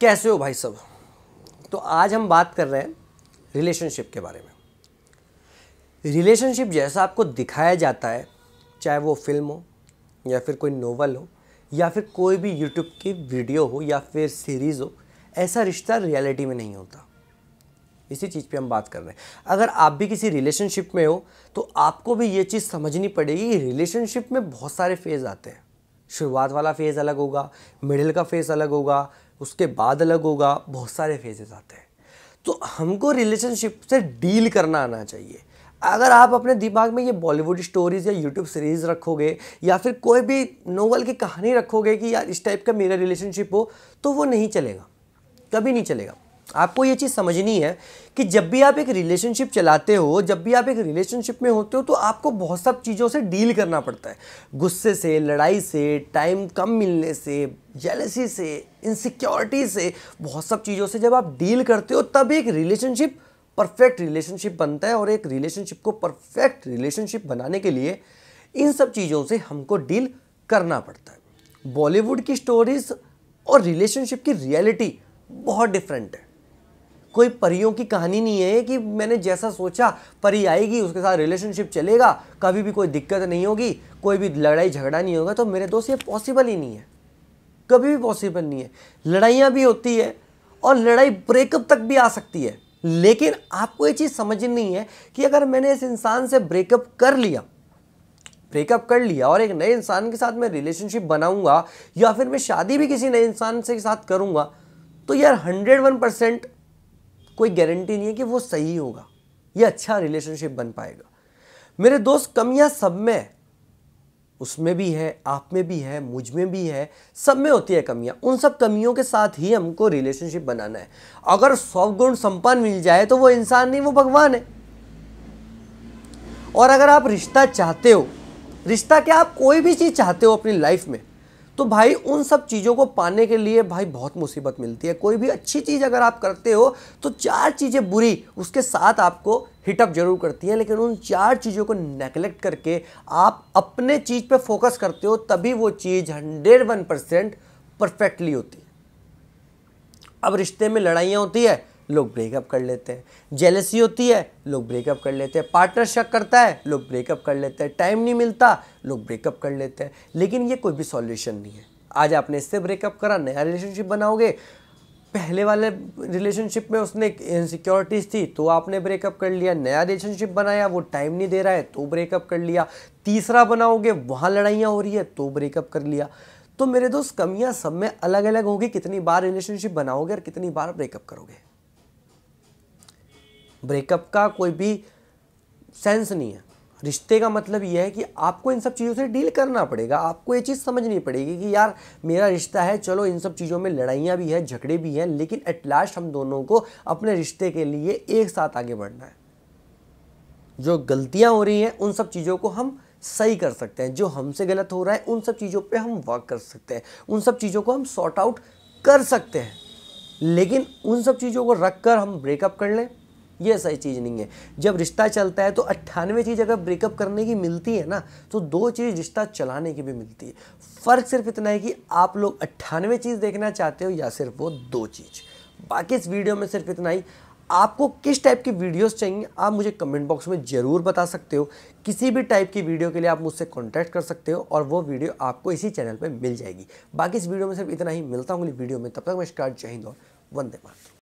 कैसे हो भाई सब तो आज हम बात कर रहे हैं रिलेशनशिप के बारे में रिलेशनशिप जैसा आपको दिखाया जाता है चाहे वो फिल्म हो या फिर कोई नोवेल हो या फिर कोई भी यूट्यूब की वीडियो हो या फिर सीरीज़ हो ऐसा रिश्ता रियलिटी में नहीं होता इसी चीज़ पे हम बात कर रहे हैं अगर आप भी किसी रिलेशनशिप में हो तो आपको भी ये चीज़ समझनी पड़ेगी रिलेशनशिप में बहुत सारे फेज़ आते हैं शुरुआत वाला फ़ेज़ अलग होगा मिडिल का फ़ेज़ अलग होगा उसके बाद अलग होगा बहुत सारे फेजेस आते हैं तो हमको रिलेशनशिप से डील करना आना चाहिए अगर आप अपने दिमाग में ये बॉलीवुड स्टोरीज़ या यूट्यूब सीरीज़ रखोगे या फिर कोई भी नोवल की कहानी रखोगे कि यार इस टाइप का मेरा रिलेशनशिप हो तो वो नहीं चलेगा कभी नहीं चलेगा आपको ये चीज़ समझनी है कि जब भी आप एक रिलेशनशिप चलाते हो जब भी आप एक रिलेशनशिप में होते हो तो आपको बहुत सब चीज़ों से डील करना पड़ता है गुस्से से लड़ाई से टाइम कम मिलने से जेलसी से इनसिक्योरिटी से बहुत सब चीज़ों से जब आप डील करते हो तब एक रिलेशनशिप परफेक्ट रिलेशनशिप बनता है और एक रिलेशनशिप को परफेक्ट रिलेशनशिप बनाने के लिए इन सब चीज़ों से हमको डील करना पड़ता है बॉलीवुड की स्टोरीज और रिलेशनशिप की रियलिटी बहुत डिफरेंट है कोई परियों की कहानी नहीं है कि मैंने जैसा सोचा परी आएगी उसके साथ रिलेशनशिप चलेगा कभी भी कोई दिक्कत नहीं होगी कोई भी लड़ाई झगड़ा नहीं होगा तो मेरे दोस्त ये पॉसिबल ही नहीं है कभी भी पॉसिबल नहीं है लड़ाइयाँ भी होती है और लड़ाई ब्रेकअप तक भी आ सकती है लेकिन आपको ये चीज़ समझ नहीं है कि अगर मैंने इस इंसान से ब्रेकअप कर लिया ब्रेकअप कर लिया और एक नए इंसान के साथ मैं रिलेशनशिप बनाऊंगा या फिर मैं शादी भी किसी नए इंसान से के साथ करूंगा तो यार हंड्रेड वन परसेंट कोई गारंटी नहीं है कि वो सही होगा ये अच्छा रिलेशनशिप बन पाएगा मेरे दोस्त कमियां सब में उसमें भी है आप में भी है मुझ में भी है सब में होती है कमियां उन सब कमियों के साथ ही हमको रिलेशनशिप बनाना है अगर स्वगुण संपन्न मिल जाए तो वो इंसान नहीं वो भगवान है और अगर आप रिश्ता चाहते हो रिश्ता क्या आप कोई भी चीज़ चाहते हो अपनी लाइफ में तो भाई उन सब चीज़ों को पाने के लिए भाई बहुत मुसीबत मिलती है कोई भी अच्छी चीज़ अगर आप करते हो तो चार चीज़ें बुरी उसके साथ आपको हिटअप जरूर करती हैं लेकिन उन चार चीज़ों को नेगलेक्ट करके आप अपने चीज़ पे फोकस करते हो तभी वो चीज़ हंड्रेड वन परसेंट परफेक्टली होती है अब रिश्ते में लड़ाइयाँ होती है लोग ब्रेकअप कर लेते हैं जेलसी होती है लोग ब्रेकअप कर लेते हैं पार्टनर शक करता है लोग ब्रेकअप कर लेते हैं टाइम नहीं मिलता लोग ब्रेकअप कर लेते हैं लेकिन ये कोई भी सॉल्यूशन नहीं है आज आपने इससे ब्रेकअप करा नया रिलेशनशिप बनाओगे पहले वाले रिलेशनशिप में उसने इनसिक्योरिटीज़ थी तो आपने ब्रेकअप कर लिया नया रिलेशनशिप बनाया वो टाइम नहीं दे रहा है तो ब्रेकअप कर लिया तीसरा बनाओगे वहाँ लड़ाइयाँ हो रही है तो ब्रेकअप कर लिया तो मेरे दोस्त कमियाँ सब में अलग अलग होगी कितनी बार रिलेशनशिप बनाओगे और कितनी बार ब्रेकअप करोगे ब्रेकअप का कोई भी सेंस नहीं है रिश्ते का मतलब यह है कि आपको इन सब चीज़ों से डील करना पड़ेगा आपको ये चीज़ समझनी पड़ेगी कि यार मेरा रिश्ता है चलो इन सब चीज़ों में लड़ाइयाँ भी हैं झगड़े भी हैं लेकिन एट लास्ट हम दोनों को अपने रिश्ते के लिए एक साथ आगे बढ़ना है जो गलतियाँ हो रही हैं उन सब चीज़ों को हम सही कर सकते हैं जो हमसे गलत हो रहा है उन सब चीज़ों पर हम वर्क कर सकते हैं उन सब चीज़ों को हम सॉर्ट आउट कर सकते हैं लेकिन उन सब चीज़ों को रख कर हम ब्रेकअप कर लें ये सही चीज़ नहीं है जब रिश्ता चलता है तो अट्ठानवे चीज़ अगर ब्रेकअप करने की मिलती है ना तो दो चीज़ रिश्ता चलाने की भी मिलती है फ़र्क सिर्फ इतना है कि आप लोग अट्ठानवे चीज़ देखना चाहते हो या सिर्फ वो दो चीज़ बाकी इस वीडियो में सिर्फ इतना ही आपको किस टाइप की वीडियोस चाहिए आप मुझे कमेंट बॉक्स में ज़रूर बता सकते हो किसी भी टाइप की वीडियो के लिए आप मुझसे कांटेक्ट कर सकते हो और वो वीडियो आपको इसी चैनल पे मिल जाएगी बाकी इस वीडियो में सिर्फ इतना ही मिलता हूँ अगली वीडियो में तब तक मैं जय हिंद और वंदे मातरम